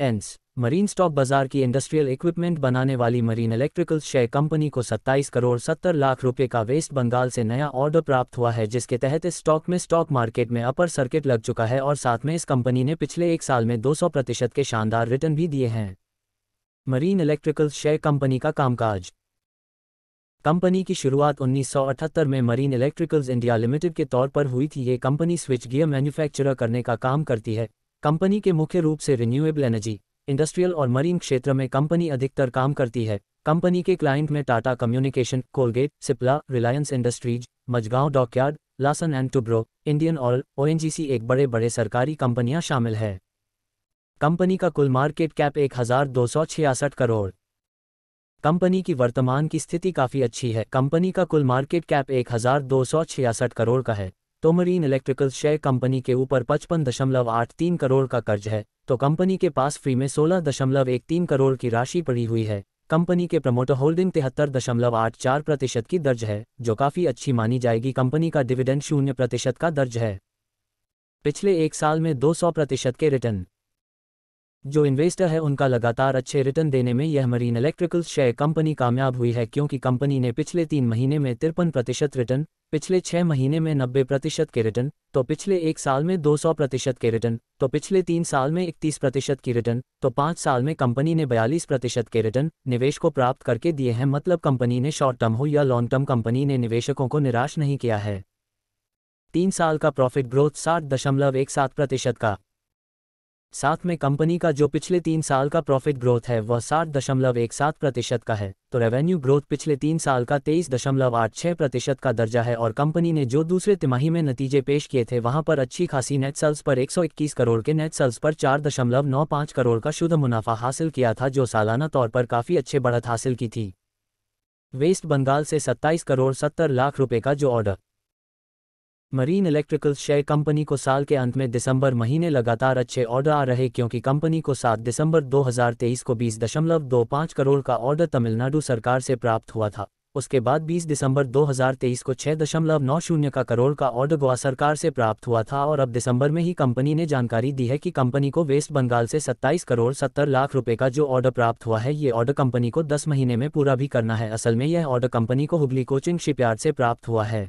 एंस marine stock बाजार की industrial equipment बनाने वाली मरीन इलेक्ट्रिकल शेयर कंपनी को 27 करोड़ 70 लाख रुपए का वेस्ट बंगाल से नया ऑर्डर प्राप्त हुआ है जिसके तहत इस स्टॉक में स्टॉक मार्केट में अपर सर्किट लग चुका है और साथ में इस कंपनी ने पिछले एक साल में 200 प्रतिशत के शानदार रिटर्न भी दिए हैं मरीन इलेक्ट्रिकल शेयर कंपनी का कामकाज कंपनी की शुरुआत 1978 में मरीन इलेक्ट्रिकल्स इंडिया लिमिटेड के तौर पर हुई थी ये कंपनी स्विच गियर मैन्युफैक्चरर करने का काम करती है कंपनी के मुख्य रूप से रिन्यूएबल एनर्जी इंडस्ट्रियल और मरीन क्षेत्र में कंपनी अधिकतर काम करती है कंपनी के क्लाइंट में Tata communication Colgate Cipla Reliance industries Mazagon dockyard Larsen and Toubro Indian Oil ONGC एक बड़े बड़े सरकारी कंपनियां शामिल है कंपनी का कुल मार्केट कैप एक करोड़ कंपनी की वर्तमान की स्थिति काफ़ी अच्छी है कंपनी का कुल मार्केट कैप एक करोड़ का है तोमरीन इलेक्ट्रिकल शेयर कंपनी के ऊपर पचपन दशमलव आठ तीन करोड़ का कर्ज है तो कंपनी के पास फ्री में सोलह दशमलव एक तीन करोड़ की राशि पड़ी हुई है कंपनी के प्रमोटर होल्डिंग तिहत्तर दशमलव आठ चार प्रतिशत की दर्ज है जो काफ़ी अच्छी मानी जाएगी कंपनी का डिविडेंड शून्य प्रतिशत का दर्ज है पिछले एक साल में सौ प्रतिशत के रिटर्न जो इन्वेस्टर है उनका लगातार अच्छे रिटर्न देने में यह मरीन इलेक्ट्रिकल्स शेयर कंपनी कामयाब हुई है क्योंकि कंपनी ने पिछले तीन महीने में तिरपन प्रतिशत रिटर्न पिछले छह महीने में नब्बे प्रतिशत के रिटर्न तो पिछले एक साल में दो सौ प्रतिशत के रिटर्न तो पिछले तीन साल में इकतीस प्रतिशत की रिटर्न तो पाँच साल में कंपनी ने बयालीस प्रतिशत के रिटर्न निवेश को प्राप्त करके दिए हैं मतलब कंपनी ने शॉर्ट टर्म हो या लॉन्ग टर्म कंपनी ने निवेशकों को निराश नहीं किया है तीन साल का प्रॉफिट ग्रोथ साठ दशमलव एक सात प्रतिशत का साथ में कंपनी का जो पिछले तीन साल का प्रॉफिट ग्रोथ है वह साठ दशमलव एक सात प्रतिशत का है तो रेवेन्यू ग्रोथ पिछले तीन साल का तेईस दशमलव आठ छह प्रतिशत का दर्जा है और कंपनी ने जो दूसरे तिमाही में नतीजे पेश किए थे वहां पर अच्छी खासी नेट सेल्स पर 121 करोड़ के नेट सेल्स पर चार दशमलव नौ पाँच करोड़ का शुद्ध मुनाफा हासिल किया था जो सालाना तौर पर काफ़ी अच्छे बढ़त हासिल की थी वेस्ट बंगाल से सत्ताईस करोड़ सत्तर लाख रुपये का जो order marine electricals share company को साल के अंत में दिसंबर महीने लगातार अच्छे ऑर्डर आ रहे क्योंकि कंपनी को 7 दिसंबर 2023 को 20.25 करोड़ का ऑर्डर तमिलनाडु सरकार से प्राप्त हुआ था उसके बाद 20 दिसंबर 2023 को 6.90 का करोड़ का ऑर्डर गोवा सरकार से प्राप्त हुआ था और अब दिसंबर में ही कंपनी ने जानकारी दी है कि कंपनी को वेस्ट बंगाल से 27 करोड़ 70 लाख रुपए का जो ऑर्डर प्राप्त हुआ है ये ऑर्डर कंपनी को 10 महीने में पूरा भी करना है असल में यह ऑर्डर कंपनी को हुगली कोचिंग शिपयार्ड से प्राप्त हुआ है